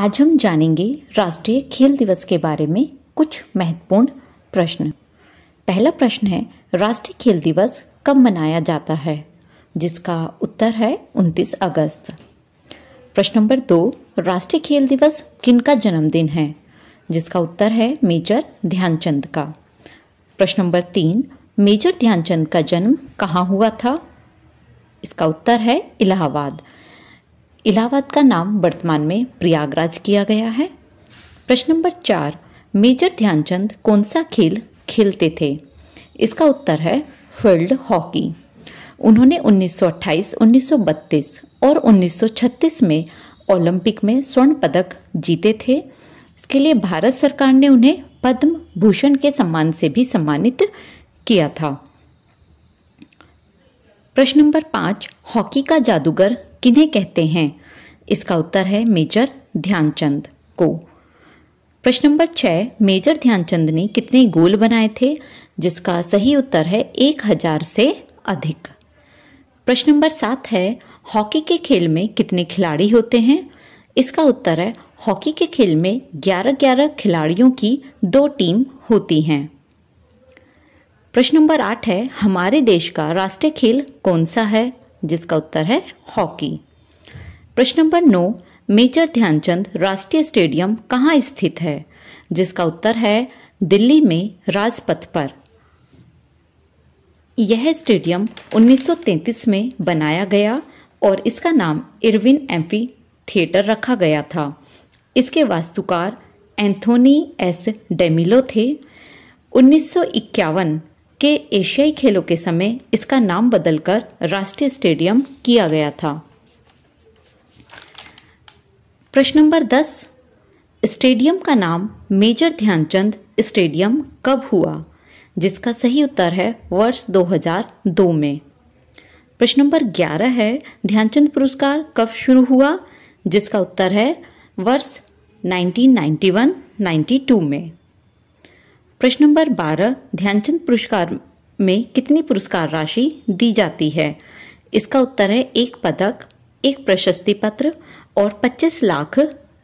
आज हम जानेंगे राष्ट्रीय खेल दिवस के बारे में कुछ महत्वपूर्ण प्रश्न पहला प्रश्न है राष्ट्रीय खेल दिवस कब मनाया जाता है जिसका उत्तर है 29 अगस्त प्रश्न नंबर दो राष्ट्रीय खेल दिवस किनका जन्मदिन है जिसका उत्तर है मेजर ध्यानचंद का प्रश्न नंबर तीन मेजर ध्यानचंद का जन्म कहाँ हुआ था इसका उत्तर है इलाहाबाद इलाहाबाद का नाम वर्तमान में प्रयागराज किया गया है प्रश्न नंबर चार मेजर ध्यानचंद कौन सा खेल खेलते थे इसका उत्तर है फील्ड हॉकी उन्होंने 1928, 1932 और 1936 में ओलंपिक में स्वर्ण पदक जीते थे इसके लिए भारत सरकार ने उन्हें पद्म भूषण के सम्मान से भी सम्मानित किया था प्रश्न नंबर पाँच हॉकी का जादूगर किन्हें कहते हैं इसका उत्तर है मेजर ध्यानचंद को प्रश्न नंबर छः मेजर ध्यानचंद ने कितने गोल बनाए थे जिसका सही उत्तर है एक हजार से अधिक प्रश्न नंबर सात है हॉकी के खेल में कितने खिलाड़ी होते हैं इसका उत्तर है हॉकी के खेल में ग्यारह ग्यारह खिलाड़ियों की दो टीम होती हैं प्रश्न नंबर आठ है हमारे देश का राष्ट्रीय खेल कौन सा है जिसका उत्तर है हॉकी प्रश्न नंबर नौ मेजर ध्यानचंद राष्ट्रीय स्टेडियम कहाँ स्थित है जिसका उत्तर है दिल्ली में राजपथ पर यह स्टेडियम 1933 में बनाया गया और इसका नाम इरविन एम्फी थिएटर रखा गया था इसके वास्तुकार एंथोनी एस डेमिलो थे 1951 के एशियाई खेलों के समय इसका नाम बदलकर राष्ट्रीय स्टेडियम किया गया था प्रश्न नंबर दस स्टेडियम का नाम मेजर ध्यानचंद स्टेडियम कब हुआ जिसका सही उत्तर है वर्ष 2002 में प्रश्न नंबर 11 है ध्यानचंद पुरस्कार कब शुरू हुआ जिसका उत्तर है वर्ष 1991-92 में प्रश्न नंबर बारह ध्यानचंद पुरस्कार में कितनी पुरस्कार राशि दी जाती है इसका उत्तर है एक पदक एक प्रशस्ति पत्र और 25 लाख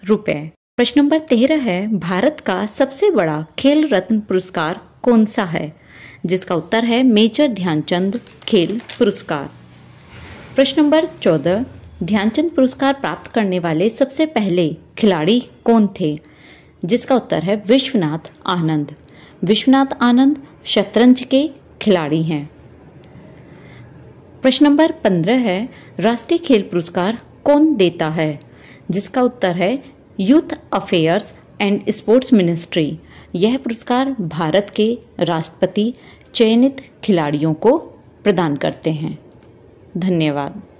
रुपए प्रश्न नंबर तेरह है भारत का सबसे बड़ा खेल रत्न पुरस्कार कौन सा है जिसका उत्तर है मेजर ध्यानचंद खेल पुरस्कार प्रश्न नंबर चौदह ध्यानचंद पुरस्कार प्राप्त करने वाले सबसे पहले खिलाड़ी कौन थे जिसका उत्तर है विश्वनाथ आनंद विश्वनाथ आनंद शतरंज के खिलाड़ी हैं प्रश्न नंबर पंद्रह है राष्ट्रीय खेल पुरस्कार कौन देता है जिसका उत्तर है youth affairs and sports ministry यह पुरस्कार भारत के राष्ट्रपति चयनित खिलाड़ियों को प्रदान करते हैं धन्यवाद